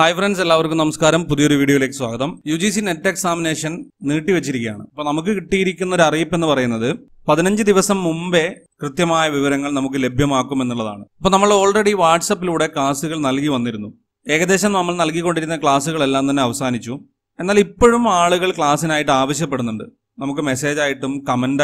hi friends എല്ലാവർക്കും നമസ്കാരം പുതിയൊരു വീഡിയോയിലേക്ക് സ്വാഗതം U G C NET examination നീട്ടിവെച്ചിരിക്കുകയാണ് അപ്പോൾ നമുക്ക് കിട്ടിയിരിക്കുന്ന ഒരു അറിയിപ്പ് എന്ന് പറയുന്നത് പതിനഞ്ച് ദിവസം മുമ്പേ കൃത്യമായ വിവരങ്ങൾ നമുക്ക് ലഭ്യമാക്കും എന്നുള്ളതാണ് അപ്പോൾ നമ്മൾ ഓൾറെഡി വാട്സപ്പിലൂടെ ക്ലാസ്സുകൾ നൽകി വന്നിരുന്നു ഏകദേശം നമ്മൾ നൽകിക്കൊണ്ടിരുന്ന ക്ലാസ്സുകളെല്ലാം തന്നെ അവസാനിച്ചു എന്നാൽ ഇപ്പോഴും ആളുകൾ ക്ലാസ്സിനായിട്ട് ആവശ്യപ്പെടുന്നുണ്ട് നമുക്ക് മെസ്സേജായിട്ടും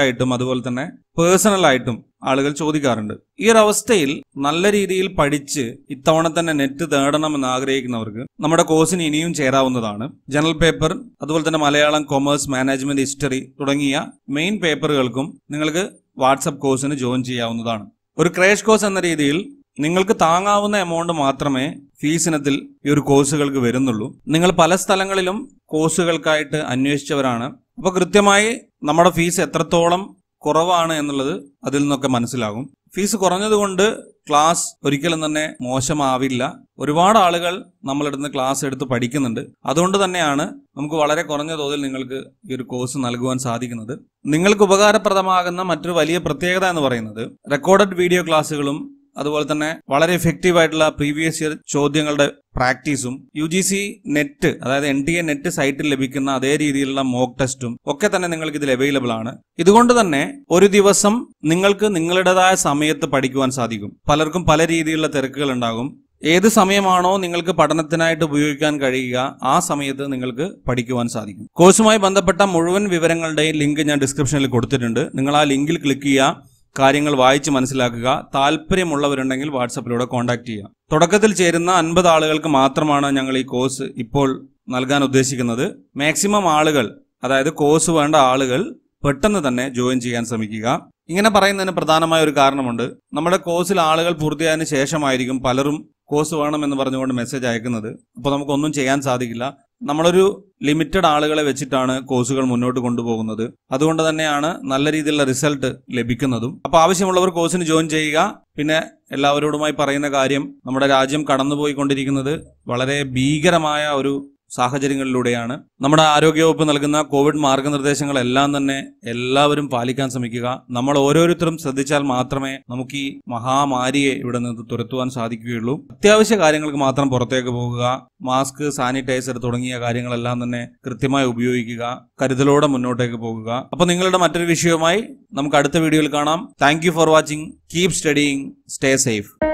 ആയിട്ടും അതുപോലെ തന്നെ പേഴ്സണലായിട്ടും ആളുകൾ ചോദിക്കാറുണ്ട് ഈ ഒരു അവസ്ഥയിൽ നല്ല രീതിയിൽ പഠിച്ച് ഇത്തവണ തന്നെ നെറ്റ് തേടണമെന്ന് ആഗ്രഹിക്കുന്നവർക്ക് നമ്മുടെ കോഴ്സിന് ഇനിയും ചേരാവുന്നതാണ് ജനറൽ പേപ്പർ അതുപോലെ തന്നെ മലയാളം കൊമേഴ്സ് മാനേജ്മെന്റ് ഹിസ്റ്ററി തുടങ്ങിയ മെയിൻ പേപ്പറുകൾക്കും നിങ്ങൾക്ക് വാട്സപ്പ് കോഴ്സിന് ജോയിൻ ചെയ്യാവുന്നതാണ് ഒരു ക്രേഷ് കോഴ്സ് എന്ന രീതിയിൽ നിങ്ങൾക്ക് താങ്ങാവുന്ന എമൗണ്ട് മാത്രമേ ഫീസിനത്തിൽ ഈ ഒരു കോഴ്സുകൾക്ക് വരുന്നുള്ളൂ നിങ്ങൾ പല സ്ഥലങ്ങളിലും കോഴ്സുകൾക്കായിട്ട് അന്വേഷിച്ചവരാണ് അപ്പോൾ കൃത്യമായി നമ്മുടെ ഫീസ് എത്രത്തോളം കുറവാണ് എന്നുള്ളത് അതിൽ നിന്നൊക്കെ മനസ്സിലാകും ഫീസ് കുറഞ്ഞതുകൊണ്ട് ക്ലാസ് ഒരിക്കലും തന്നെ മോശമാവില്ല ഒരുപാട് ആളുകൾ നമ്മളെടുത്ത് നിന്ന് ക്ലാസ് എടുത്ത് പഠിക്കുന്നുണ്ട് അതുകൊണ്ട് തന്നെയാണ് നമുക്ക് വളരെ കുറഞ്ഞ തോതിൽ നിങ്ങൾക്ക് ഈ ഒരു കോഴ്സ് നൽകുവാൻ സാധിക്കുന്നത് നിങ്ങൾക്ക് ഉപകാരപ്രദമാകുന്ന മറ്റൊരു വലിയ പ്രത്യേകത എന്ന് പറയുന്നത് റെക്കോർഡഡ് വീഡിയോ ക്ലാസ്സുകളും അതുപോലെ തന്നെ വളരെ എഫക്റ്റീവ് ആയിട്ടുള്ള പ്രീവിയസ് ഇയർ ചോദ്യങ്ങളുടെ പ്രാക്ടീസും യു ജി സി നെറ്റ് അതായത് എൻ ടി എ നെറ്റ് സൈറ്റിൽ ലഭിക്കുന്ന അതേ രീതിയിലുള്ള മോക്ക് ടെസ്റ്റും ഒക്കെ തന്നെ നിങ്ങൾക്ക് ഇതിൽ അവൈലബിൾ ആണ് ഇതുകൊണ്ട് തന്നെ ഒരു ദിവസം നിങ്ങൾക്ക് നിങ്ങളുടേതായ സമയത്ത് പഠിക്കുവാൻ സാധിക്കും പലർക്കും പല രീതിയിലുള്ള തിരക്കുകൾ ഉണ്ടാകും ഏത് സമയമാണോ നിങ്ങൾക്ക് പഠനത്തിനായിട്ട് ഉപയോഗിക്കാൻ കഴിയുക ആ സമയത്ത് നിങ്ങൾക്ക് പഠിക്കുവാൻ സാധിക്കും കോഴ്സുമായി ബന്ധപ്പെട്ട മുഴുവൻ വിവരങ്ങളുടെയും ലിങ്ക് ഞാൻ ഡിസ്ക്രിപ്ഷനിൽ കൊടുത്തിട്ടുണ്ട് നിങ്ങൾ ആ ലിങ്കിൽ ക്ലിക്ക് ചെയ്യുക കാര്യങ്ങൾ വായിച്ച് മനസ്സിലാക്കുക താല്പര്യമുള്ളവരുണ്ടെങ്കിൽ വാട്സപ്പിലൂടെ കോൺടാക്ട് ചെയ്യുക തുടക്കത്തിൽ ചേരുന്ന അൻപത് ആളുകൾക്ക് മാത്രമാണ് ഞങ്ങൾ ഈ കോഴ്സ് ഇപ്പോൾ നൽകാൻ ഉദ്ദേശിക്കുന്നത് മാക്സിമം ആളുകൾ അതായത് കോഴ്സ് വേണ്ട ആളുകൾ പെട്ടെന്ന് തന്നെ ജോയിൻ ചെയ്യാൻ ശ്രമിക്കുക ഇങ്ങനെ പറയുന്നതിന് പ്രധാനമായ ഒരു കാരണമുണ്ട് നമ്മുടെ കോഴ്സിൽ ആളുകൾ പൂർത്തിയായതിനു ശേഷമായിരിക്കും പലരും കോഴ്സ് വേണമെന്ന് പറഞ്ഞുകൊണ്ട് മെസ്സേജ് അയക്കുന്നത് അപ്പോൾ നമുക്കൊന്നും ചെയ്യാൻ സാധിക്കില്ല നമ്മളൊരു ലിമിറ്റഡ് ആളുകളെ വെച്ചിട്ടാണ് കോഴ്സുകൾ മുന്നോട്ട് കൊണ്ടുപോകുന്നത് അതുകൊണ്ട് തന്നെയാണ് നല്ല രീതിയിലുള്ള റിസൾട്ട് ലഭിക്കുന്നതും അപ്പോൾ ആവശ്യമുള്ളവർ കോഴ്സിന് ജോയിൻ ചെയ്യുക പിന്നെ എല്ലാവരോടുമായി പറയുന്ന കാര്യം നമ്മുടെ രാജ്യം കടന്നുപോയിക്കൊണ്ടിരിക്കുന്നത് വളരെ ഭീകരമായ ഒരു സാഹചര്യങ്ങളിലൂടെയാണ് നമ്മുടെ ആരോഗ്യവകുപ്പ് നൽകുന്ന കോവിഡ് മാർഗനിർദ്ദേശങ്ങളെല്ലാം തന്നെ എല്ലാവരും പാലിക്കാൻ ശ്രമിക്കുക നമ്മൾ ഓരോരുത്തരും ശ്രദ്ധിച്ചാൽ മാത്രമേ നമുക്ക് ഈ മഹാമാരിയെ ഇവിടെ നിന്ന് തുരത്തുവാൻ സാധിക്കുകയുള്ളൂ അത്യാവശ്യ കാര്യങ്ങൾക്ക് മാത്രം പുറത്തേക്ക് പോകുക മാസ്ക് സാനിറ്റൈസർ തുടങ്ങിയ കാര്യങ്ങളെല്ലാം തന്നെ കൃത്യമായി ഉപയോഗിക്കുക കരുതലോടെ മുന്നോട്ടേക്ക് പോകുക അപ്പോൾ നിങ്ങളുടെ മറ്റൊരു വിഷയവുമായി നമുക്ക് അടുത്ത വീഡിയോയിൽ കാണാം thank for watching keep studying stay safe